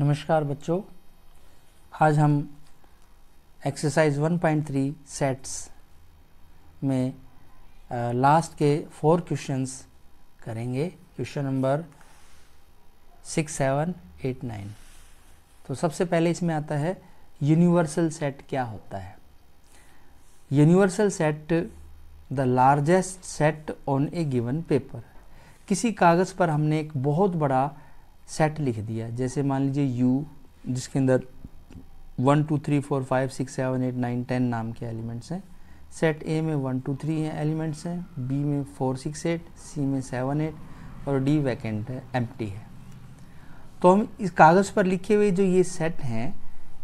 नमस्कार बच्चों आज हम एक्सरसाइज 1.3 सेट्स में आ, लास्ट के फोर क्वेश्चंस करेंगे question number six seven eight nine तो सबसे पहले इसमें आता है यूनिवर्सल सेट क्या होता है universal set the largest set on a given paper किसी कागज़ पर हमने एक बहुत बड़ा सेट लिख दिया जैसे मान लीजिए यू जिसके अंदर one two three four five six seven eight nine ten नाम के एलिमेंट्स हैं सेट ए में वन टू थ्री हैं एलिमेंट्स हैं बी में फोर सिक्स एट सी में सेवन एट और डी वैकेंट है एम है तो हम इस कागज़ पर लिखे हुए जो ये सेट हैं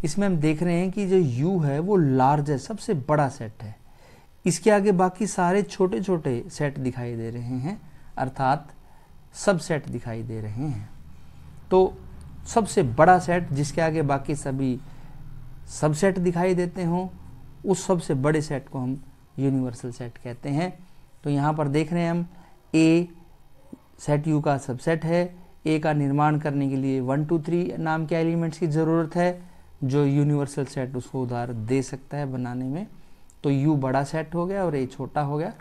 इसमें हम देख रहे हैं कि जो यू है वो लार्ज है सबसे बड़ा सेट है इसके आगे बाकी सारे छोटे छोटे सेट दिखाई दे रहे हैं अर्थात सब सेट दिखाई दे रहे हैं तो सबसे बड़ा सेट जिसके आगे बाकी सभी सबसेट दिखाई देते हों उस सबसे बड़े सेट को हम यूनिवर्सल सेट कहते हैं तो यहाँ पर देख रहे हैं हम ए सेट यू का सबसेट है ए का निर्माण करने के लिए वन टू थ्री नाम के एलिमेंट्स की ज़रूरत है जो यूनिवर्सल सेट उसको उधार दे सकता है बनाने में तो यू बड़ा सेट हो गया और ए छोटा हो गया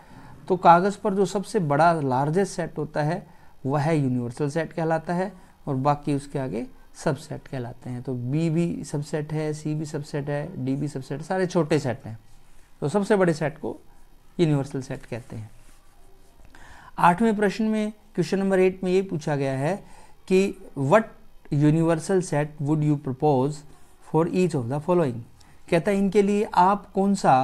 तो कागज़ पर जो सबसे बड़ा लार्जेस्ट सेट होता है वह यूनिवर्सल सेट कहलाता है और बाकी उसके आगे सबसेट कहलाते हैं तो बी भी सबसेट है सी भी सबसेट है डी भी सबसेट सारे छोटे सेट हैं तो सबसे बड़े सेट को यूनिवर्सल सेट कहते हैं आठवें प्रश्न में क्वेश्चन नंबर एट में ये पूछा गया है कि what universal set would you propose for each of the following कहता है इनके लिए आप कौन सा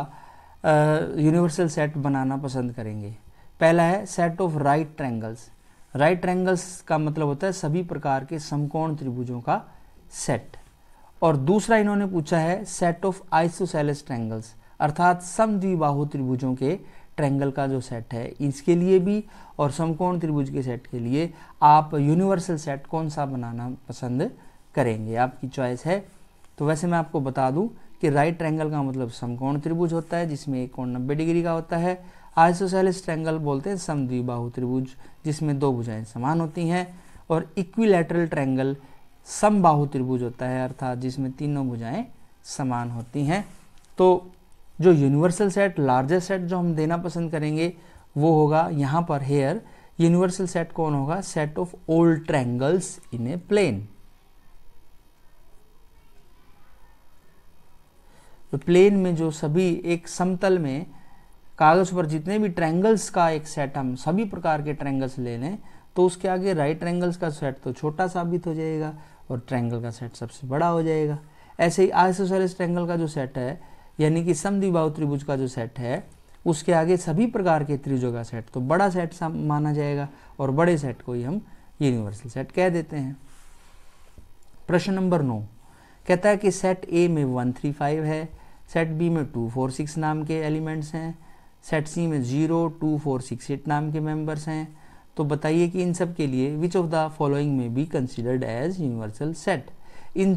यूनिवर्सल uh, सेट बनाना पसंद करेंगे पहला है set of right triangles right triangles का मतलब होता है सभी प्रकार के समकोण त्रिभुजों का सेट और दूसरा इन्होंने पूछा है सेट ऑफ आइसोसेलेस ट्रैंगल्स अर्थात सम द्विबाहु त्रिभुजों के ट्रैंगल का जो सेट है इसके लिए भी और समकोण त्रिभुज के सेट के लिए आप यूनिवर्सल सेट कौन सा बनाना पसंद करेंगे आपकी चॉइस है तो वैसे मैं आपको बता दूं कि राइट ट्रैंगल का मतलब समकोण त्रिभुज होता है जिसमें एक कोण नब्बे डिग्री का होता है आइसोसेलिस ट्रैंगल बोलते हैं समद्विबाहु त्रिभुज जिसमें दो भुजाएं समान होती हैं और इक्विलेटरल ट्रैंगल समबाहु त्रिभुज होता है अर्थात जिसमें तीनों भुजाएं समान होती हैं तो जो यूनिवर्सल सेट लार्जेस्ट सेट जो हम देना पसंद करेंगे वो होगा यहाँ पर हेयर यूनिवर्सल सेट कौन होगा set of all triangles in a plane तो प्लेन में जो सभी एक समतल में कागज़ पर जितने भी ट्रैंगल्स का एक सेट हम सभी प्रकार के ट्रैंगल्स ले लें तो उसके आगे राइट ट्रैंगल्स का सेट तो छोटा साबित हो जाएगा और ट्रैंगल का सेट सबसे बड़ा हो जाएगा ऐसे ही आइसोसेलिस ट्रैंगल का जो सेट है यानी कि समद्विबाहु त्रिभुज का जो सेट है उसके आगे सभी प्रकार के त्रिभुजों का सेट तो बड़ा सेट माना जाएगा और बड़े सेट को ही हम यूनिवर्सल सेट कह देते हैं प्रश्न नंबर नौ कहता है कि सेट ए में वन थ्री फाइव है सेट बी में टू फोर सिक्स नाम के एलिमेंट्स हैं सेट सी में zero two four six eight नाम के मेंबर्स हैं तो बताइए कि इन सब के लिए विच ऑफ द फॉलोइंग में be considered as universal set इन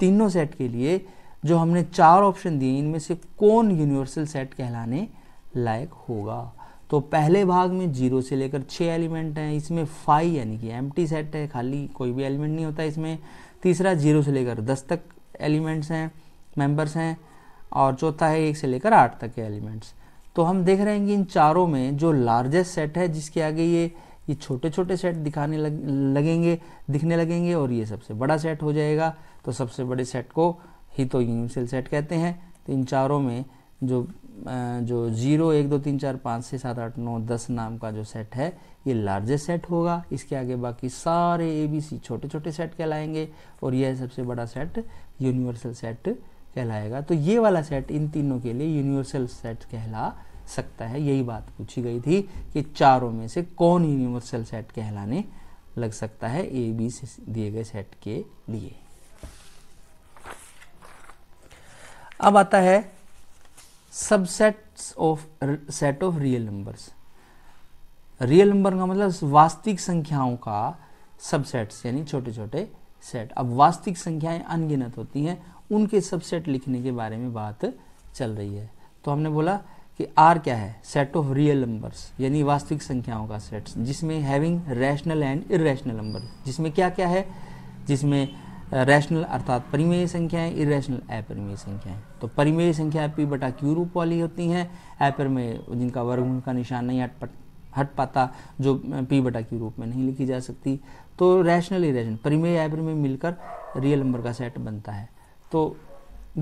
तीनों सेट के लिए जो हमने चार ऑप्शन दिए इनमें से कौन यूनिवर्सल सेट कहलाने लायक होगा तो पहले भाग में जीरो से लेकर छः एलिमेंट हैं इसमें फाइव यानी कि एम सेट है खाली कोई भी एलिमेंट नहीं होता इसमें तीसरा जीरो से लेकर दस तक एलिमेंट्स हैं मेंबर्स हैं और चौथा है एक से लेकर आठ तक के एलिमेंट्स तो हम देख रहे हैं कि इन चारों में जो लार्जेस्ट सेट है जिसके आगे ये ये छोटे छोटे सेट दिखाने लग, लगेंगे दिखने लगेंगे और ये सबसे बड़ा सेट हो जाएगा तो सबसे बड़े सेट को ही तो यूनिवर्सल सेट कहते हैं तो इन चारों में जो जो जीरो एक दो तीन चार पाँच छः सात आठ नौ दस नाम का जो सेट है ये लार्जेस्ट सेट होगा इसके आगे बाकी सारे ए बी सी छोटे छोटे सेट कहलाएंगे और यह सबसे बड़ा सेट यूनिवर्सल सेट कहलाएगा तो ये वाला सेट इन तीनों के लिए यूनिवर्सल सेट कहला सकता है यही बात पूछी गई थी कि चारों में से कौन यूनिवर्सल सेट कहलाने लग सकता है ए बी से दिए गए सेट के लिए अब आता है subsets of set of real numbers real number का मतलब वास्तविक संख्याओं का सबसेट्स यानी छोटे छोटे सेट अब वास्तविक संख्याएं अनगिनत होती हैं उनके सबसेट लिखने के बारे में बात चल रही है तो हमने बोला कि आर क्या है सेट ऑफ रियल नंबर्स यानी वास्तविक संख्याओं का सेट जिसमें having rational and irrational number जिसमें क्या क्या है जिसमें रैशनल अर्थात परिमेय संख्याएं इरेशनल अपरिमेय संख्याएं तो परिमेय संख्या पी बटा क्यू रूप वाली होती हैं अपरिमेय जिनका वर्गमूल का निशान नहीं हट हट पाता जो पी बटा क्यू रूप में नहीं लिखी जा सकती तो रैशनल इरेशनल परिमेय अपरिमेय मिलकर रियल नंबर का सेट बनता है तो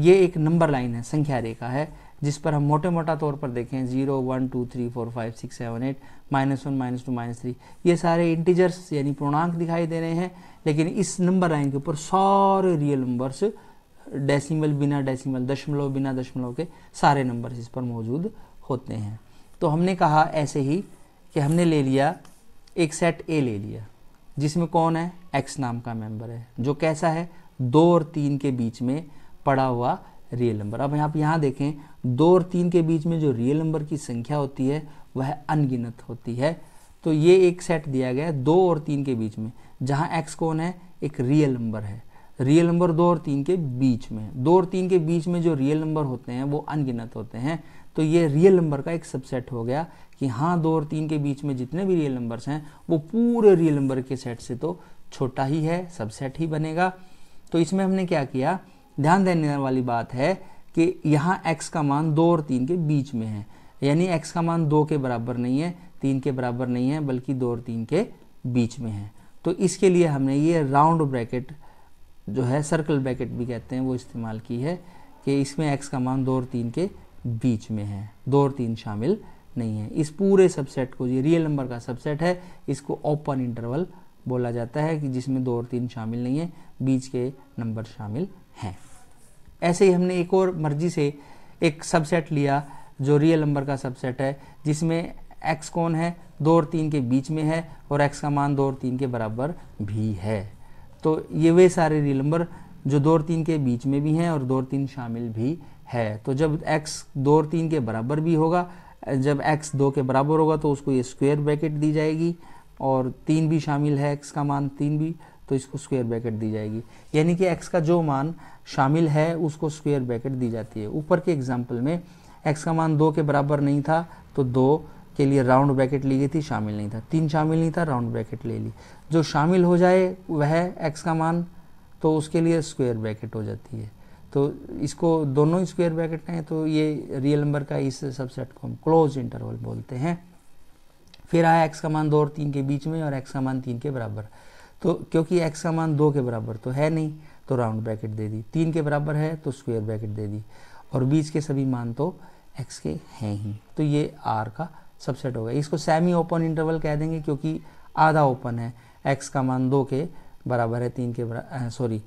ये एक नंबर लाइन है संख्या रेखा है जिस पर हम मोटे मोटा तौर पर देखें zero one two three four five six seven eight minus one minus two minus three ये सारे इंटीजर्स यानी पूर्णांक दिखाई दे रहे हैं लेकिन इस नंबर लाइन के ऊपर सारे रियल नंबर्स डेसिमल बिना डेसिमल दशमलव बिना दशमलव के सारे नंबर्स इस पर मौजूद होते हैं तो हमने कहा ऐसे ही कि हमने ले लिया एक सेट ए ले लिया जिसमें कौन है एक्स नाम का मेंबर है जो कैसा है दो और तीन के बीच में पड़ा हुआ रियल नंबर अब आप यहाँ देखें दो और तीन के बीच में जो रियल नंबर की संख्या होती है वह अनगिनत होती है तो ये एक सेट दिया गया है दो और तीन के बीच में जहाँ एक्स कौन है एक रियल नंबर है रियल नंबर दो और तीन के बीच में दो और तीन के बीच में जो रियल नंबर होते हैं वो अनगिनत होते हैं तो ये रियल नंबर का एक सबसेट हो गया कि हाँ दो और तीन के बीच में जितने भी रियल नंबर्स हैं वो पूरे रियल नंबर के सेट से तो छोटा ही है सबसेट ही बनेगा तो इसमें हमने क्या किया ध्यान देने वाली बात है कि यहाँ x का मान दो और तीन के बीच में है यानी x का मान दो के बराबर नहीं है तीन के बराबर नहीं है बल्कि दो और तीन के बीच में है तो इसके लिए हमने ये राउंड ब्रैकेट जो है सर्कल ब्रैकेट भी कहते हैं वो इस्तेमाल की है कि इसमें x का मान दो और तीन के बीच में है दो और तीन शामिल नहीं है इस पूरे सबसेट को ये रियल नंबर का सबसेट है इसको ओपन इंटरवल बोला जाता है कि जिसमें दो और तीन शामिल नहीं है बीच के नंबर शामिल हैं ऐसे ही हमने एक और मर्जी से एक सबसेट लिया जो रियल नंबर का सबसेट है जिसमें एक्स कौन है दो और तीन के बीच में है और एक्स का मान दो और तीन के बराबर भी है तो ये वे सारे रियल नंबर जो दो और तीन के बीच में भी हैं और दो और तीन शामिल भी है तो जब एक्स दो और तीन के बराबर भी होगा जब एक्स दो के बराबर होगा तो उसको ये स्क्वेयर ब्रैकेट दी जाएगी और तीन भी शामिल है एक्स का मान तीन भी तो इसको स्क्वेयर ब्रैकेट दी जाएगी यानी कि एक्स का जो मान शामिल है उसको स्क्वेयर ब्रैकेट दी जाती है ऊपर के एग्जाम्पल में एक्स का मान दो के बराबर नहीं था तो दो के लिए राउंड ब्रैकेट ली गई थी शामिल नहीं था तीन शामिल नहीं था राउंड ब्रैकेट ले ली जो शामिल हो जाए वह एक्स का मान तो उसके लिए स्क्वेयर ब्रैकेट हो जाती है तो इसको दोनों स्क्वेयर ब्रैकेट हैं तो ये रियल नंबर का इस सबसेट को हम क्लोज इंटरवल बोलते हैं फिर आया एक्स का मान दो और तीन के बीच में और एक्स का मान तीन के बराबर तो क्योंकि एक्स का मान दो के बराबर तो है नहीं तो राउंड ब्रैकेट दे दी तीन के बराबर है तो स्क्वेयर ब्रैकेट दे दी और बीच के सभी मान तो एक्स के हैं ही तो ये आर का सबसेट हो गया इसको सेमी ओपन इंटरवल कह देंगे क्योंकि आधा ओपन है एक्स का मान दो के बराबर है तीन के बरा सॉरी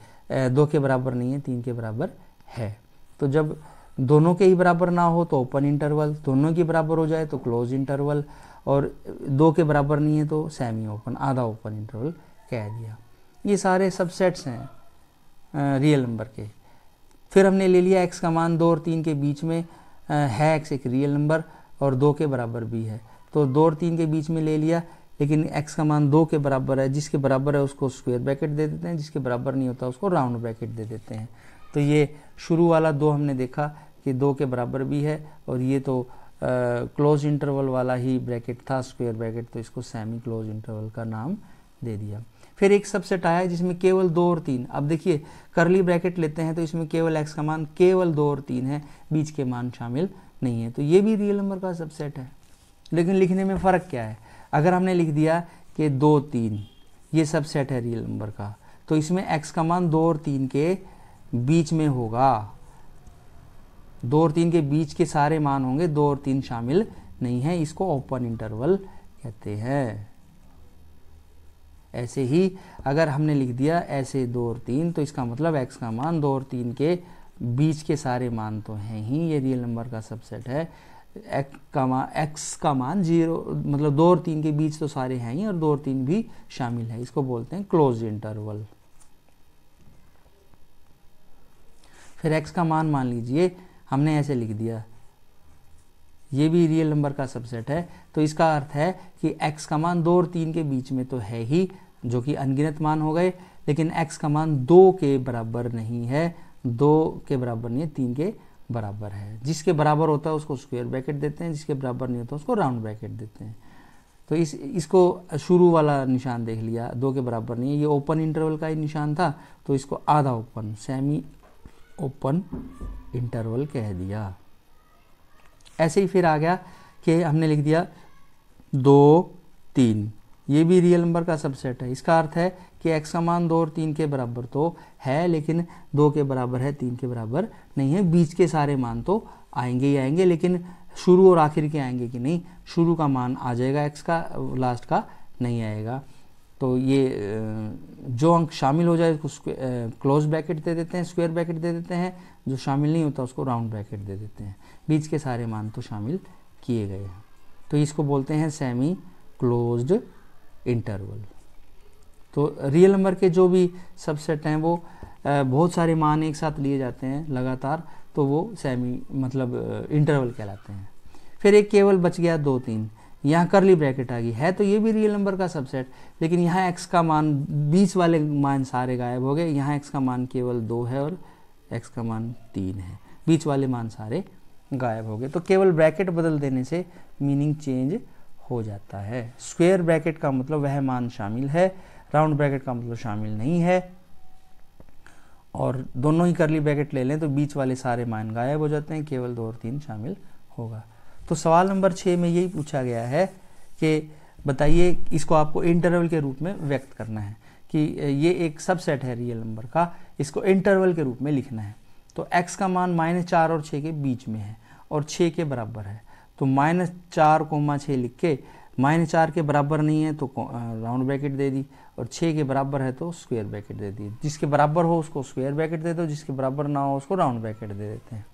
दो के बराबर नहीं है तीन के बराबर है तो जब दोनों के ही बराबर ना हो तो ओपन इंटरवल दोनों के बराबर हो जाए तो क्लोज इंटरवल और दो के बराबर नहीं है तो सेमी ओपन आधा ओपन इंटरवल कह दिया ये सारे सबसेट्स हैं रियल नंबर के फिर हमने ले लिया एक्स का मान दो और तीन के बीच में है एक्स एक रियल नंबर और दो के बराबर भी है तो दो और तीन के बीच में ले लिया लेकिन एक्स का मान दो के बराबर है जिसके बराबर है उसको स्क्वेयर ब्रैकेट दे देते हैं जिसके बराबर नहीं होता उसको राउंड ब्रैकेट दे देते हैं तो ये शुरू वाला दो हमने देखा कि दो के बराबर भी है और ये तो क्लोज इंटरवल वाला ही ब्रैकेट था स्क्वेयर ब्रैकेट तो इसको सेमी क्लोज इंटरवल का नाम दे दिया फिर एक सबसेट आया जिसमें केवल दो और तीन अब देखिए करली ब्रैकेट लेते हैं तो इसमें केवल एक्स का मान केवल दो और तीन है बीच के मान शामिल नहीं है तो ये भी रियल नंबर का सबसेट है लेकिन लिखने में फ़र्क क्या है अगर हमने लिख दिया कि दो तीन ये सबसेट है रियल नंबर का तो इसमें एक्स का मान दो और तीन के बीच में होगा दो और तीन के बीच के सारे मान होंगे दो और तीन शामिल नहीं है इसको ओपन इंटरवल कहते हैं ऐसे ही अगर हमने लिख दिया ऐसे दो और तीन तो इसका मतलब x का मान दो और तीन के बीच के सारे मान तो हैं ही ये रियल नंबर का सबसेट है x का मान एक्स का मान जीरो मतलब दो और तीन के बीच तो सारे हैं ही और दो और तीन भी शामिल है इसको बोलते हैं क्लोज इंटरवल फिर एक्स का मान मान लीजिए हमने ऐसे लिख दिया ये भी रियल नंबर का सबसेट है तो इसका अर्थ है कि x का मान दो और तीन के बीच में तो है ही जो कि अनगिनत मान हो गए लेकिन x का मान दो के बराबर नहीं है दो के बराबर नहीं है तीन के बराबर है जिसके बराबर होता है उसको स्क्वेयर ब्रैकेट देते हैं जिसके बराबर नहीं होता उसको राउंड ब्रैकेट देते हैं तो इस इसको शुरू वाला निशान देख लिया दो के बराबर नहीं है ये ओपन इंटरवल का ही निशान था तो इसको आधा ओपन सेमी ओपन इंटरवल कह दिया ऐसे ही फिर आ गया कि हमने लिख दिया दो तीन ये भी रियल नंबर का सबसेट है इसका अर्थ है कि एक्स का मान दो और तीन के बराबर तो है लेकिन दो के बराबर है तीन के बराबर नहीं है बीच के सारे मान तो आएंगे ही आएंगे लेकिन शुरू और आखिर के आएंगे कि नहीं शुरू का मान आ जाएगा एक्स का लास्ट का नहीं आएगा तो ये जो अंक शामिल हो जाए उसको क्लोज ब्रैकेट दे देते हैं स्क्वायर ब्रैकेट दे देते हैं जो शामिल नहीं होता उसको राउंड ब्रैकेट दे देते हैं बीच के सारे मान तो शामिल किए गए हैं तो इसको बोलते हैं सेमी क्लोज्ड इंटरवल तो रियल नंबर के जो भी सबसेट हैं वो बहुत सारे मान एक साथ लिए जाते हैं लगातार तो वो सेमी मतलब इंटरवल कहलाते हैं फिर एक केवल बच गया दो तीन यहाँ करली ब्रैकेट आ गई है तो ये भी रियल नंबर का सबसेट लेकिन यहाँ एक्स का मान बीच वाले मान सारे गायब हो गए यहाँ एक्स का मान केवल दो है और एक्स का मान तीन है बीच वाले मान सारे गायब हो गए तो केवल ब्रैकेट बदल देने से मीनिंग चेंज हो जाता है स्क्वेयर ब्रैकेट का मतलब वह मान शामिल है राउंड ब्रैकेट का मतलब शामिल नहीं है और दोनों ही करली ब्रैकेट ले लें तो बीच वाले सारे मान गायब हो जाते हैं केवल दो और तीन शामिल होगा तो सवाल नंबर छः में यही पूछा गया है कि बताइए इसको आपको इंटरवल के रूप में व्यक्त करना है कि ये एक सबसेट है रियल नंबर का इसको इंटरवल के रूप में लिखना है तो x का मान माइनस चार और छः के बीच में है और छः के बराबर है तो माइनस चार कोमा छः लिख के माइनस चार के बराबर नहीं है तो राउंड ब्रैकेट दे दी और छः के बराबर है तो स्क्वेयर ब्रैकेट दे दी जिसके बराबर हो उसको स्क्वेयर ब्रैकेट दे दो जिसके बराबर ना हो उसको राउंड ब्रैकेट दे देते हैं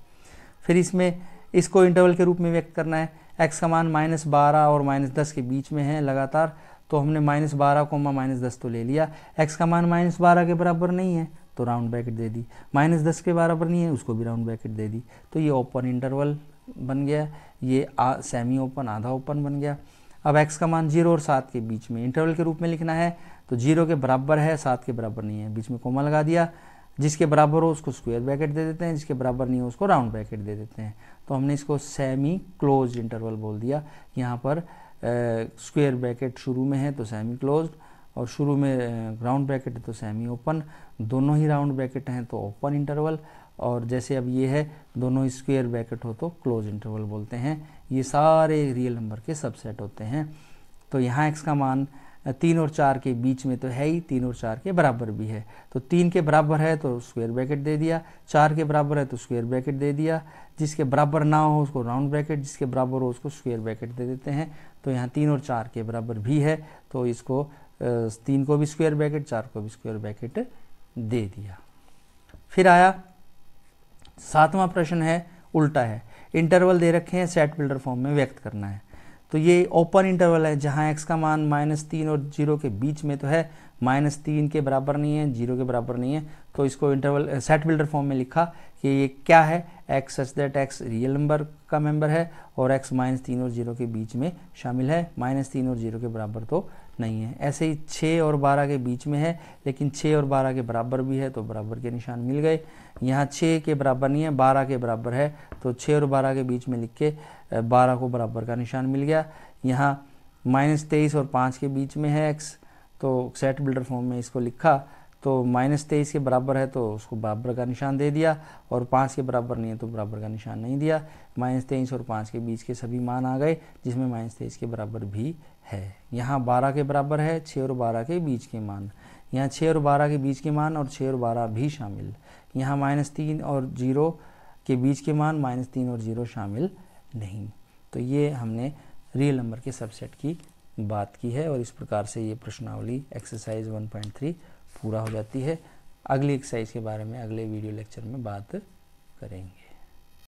फिर इसमें इसको इंटरवल के रूप में व्यक्त करना है एक्स का मान माइनस बारह और माइनस दस के बीच में है लगातार तो हमने माइनस बारह कोमा माइनस दस तो ले लिया एक्स का मान माइनस बारह के बराबर नहीं है तो राउंड ब्रैकेट दे दी माइनस दस के बराबर नहीं है उसको भी राउंड ब्रैकेट दे दी तो ये ओपन इंटरवल बन गया ये आ, सेमी ओपन आधा ओपन बन गया अब एक्स का मान जीरो और सात के बीच में इंटरवल के रूप में लिखना है तो जीरो के बराबर है सात के बराबर नहीं है बीच में कोमा लगा दिया जिसके बराबर हो उसको स्क्वायर ब्रैकेट दे देते हैं जिसके बराबर नहीं हो उसको राउंड ब्रैकेट दे देते हैं तो हमने इसको सेमी क्लोज इंटरवल बोल दिया यहाँ पर स्क्वायर ब्रैकेट शुरू में है तो सेमी क्लोज और शुरू में राउंड ब्रैकेट है तो सेमी ओपन दोनों ही राउंड ब्रैकेट हैं तो ओपन इंटरवल और जैसे अब ये है दोनों स्क्वेयर ब्रैकेट हो तो क्लोज इंटरवल बोलते हैं ये सारे रियल नंबर के सबसेट होते हैं तो यहाँ एक्स का मान तीन और चार के बीच में तो है ही तीन और चार के बराबर भी है तो तीन के बराबर है तो स्क्वायर ब्रैकेट दे दिया चार के बराबर है तो स्क्वायर ब्रैकेट दे दिया जिसके बराबर ना हो उसको राउंड ब्रैकेट जिसके बराबर हो उसको स्क्वायर ब्रैकेट दे देते हैं तो यहाँ तीन और चार के बराबर भी है तो इसको तीन को भी स्क्वेयर ब्रैकेट चार को भी स्क्वेयर ब्रैकेट दे दिया फिर आया सातवां प्रश्न है उल्टा है इंटरवल दे रखे हैं सेट बिल्डर फॉर्म में व्यक्त करना है तो ये ओपन इंटरवल है जहाँ एक्स का मान माइनस तीन और जीरो के बीच में तो है माइनस तीन के बराबर नहीं है जीरो के बराबर नहीं है तो इसको इंटरवल सेट बिल्डर फॉर्म में लिखा कि ये क्या है x such that x real number का मेंबर है और एक्स माइनस तीन और जीरो के बीच में शामिल है माइनस तीन और जीरो के बराबर तो नहीं है ऐसे ही छः और बारह के बीच में है लेकिन छः और बारह के बराबर भी है तो बराबर के निशान मिल गए यहाँ छः के बराबर नहीं है बारह के बराबर है तो छः और बारह के बीच में लिख के बारह को बराबर का निशान मिल गया यहाँ माइनस तेईस और पाँच के बीच में है एक्स तो सेट बिल्डर फॉर्म में इसको लिखा तो माइनस तेईस के बराबर है तो उसको बराबर का निशान दे दिया और पाँच के बराबर नहीं है तो बराबर का निशान नहीं दिया माइनस तेईस और पाँच के बीच के सभी मान आ गए जिसमें माइनस तेईस के बराबर भी है यहाँ बारह के बराबर है छः और बारह के बीच के मान यहाँ छः और बारह के बीच के मान और छः और बारह भी शामिल यहाँ माइनस तीन और जीरो के बीच के मान माइनस तीन और जीरो शामिल नहीं तो ये हमने रियल नंबर के सबसेट की बात की है और इस प्रकार से ये प्रश्नावली एक्सरसाइज 1.3 पूरा हो जाती है अगली एक्सरसाइज के बारे में अगले वीडियो लेक्चर में बात करेंगे